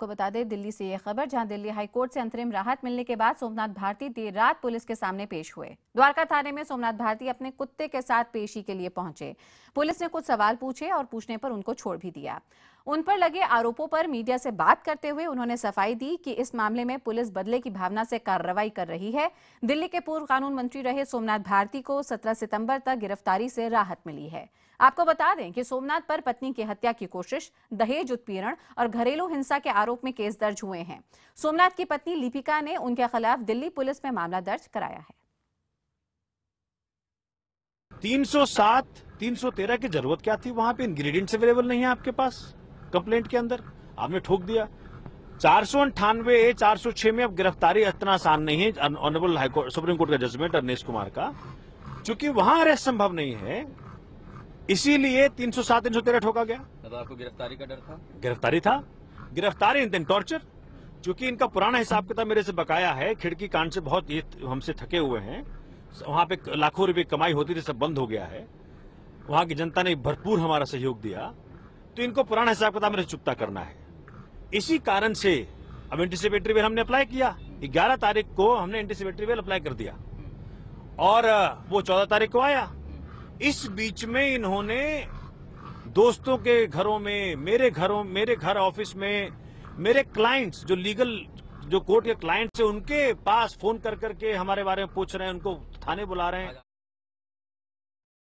आपको बता दें दिल्ली से ये खबर जहां दिल्ली हाईकोर्ट से अंतरिम राहत मिलने के बाद सोमनाथ भारती देर रात पुलिस के सामने पेश हुए द्वारका थाने में सोमनाथ भारती अपने कुत्ते के साथ पेशी के लिए पहुंचे पुलिस ने कुछ सवाल पूछे और पूछने पर उनको छोड़ भी दिया उन पर लगे आरोपों पर मीडिया से बात करते हुए उन्होंने सफाई दी कि इस मामले में पुलिस बदले की भावना से कार्रवाई कर रही है दिल्ली के पूर्व कानून मंत्री रहे सोमनाथ भारती को 17 सितंबर तक गिरफ्तारी से राहत मिली है आपको बता दें कि सोमनाथ पर पत्नी की हत्या की कोशिश दहेज उत्पीड़न और घरेलू हिंसा के आरोप में केस दर्ज हुए हैं सोमनाथ की पत्नी लिपिका ने उनके खिलाफ दिल्ली पुलिस में मामला दर्ज कराया है 307, 313 की जरूरत क्या थी वहां पे इंग्रेडिएंट्स अवेलेबल नहीं है आपके पास कंप्लेंट के अंदर आपने ठोक दिया चार सौ अंठानवे चार सौ छह में अब गिरफ्तारी इतना आसान नहीं है ऑनरेबल हाईकोर्ट सुप्रीम कोर्ट का जजमेंट अरनेश कुमार का चूंकि वहां अरेस्ट संभव नहीं है इसीलिए तीन सौ सात तीन सौ तेरह ठोका गया मतलब आपको गिरफ्तारी का डर था गिरफ्तारी था गिरफ्तारी इन दिन टॉर्चर चूंकि इनका पुराना हिसाब किताब मेरे से बकाया है खिड़की कांड से बहुत हमसे थके हुए हैं वहां पे लाखों रुपए कमाई होती थी सब बंद हो गया है वहां की जनता ने भरपूर हमारा सहयोग दिया तो इनको पुराना हिसाब किताब में चुपता करना है इसी कारण से अब एंटीसिपेटरी बिल हमने अप्लाई किया ग्यारह तारीख को हमने एंटीसिपेटरी बिल अप्लाई कर दिया और वो चौदह तारीख को आया इस बीच में इन्होंने दोस्तों के घरों में मेरे घरों मेरे घर ऑफिस में मेरे क्लाइंट्स जो लीगल जो कोर्ट के क्लाइंट्स है उनके पास फोन कर करके हमारे बारे में पूछ रहे हैं उनको थाने बुला रहे हैं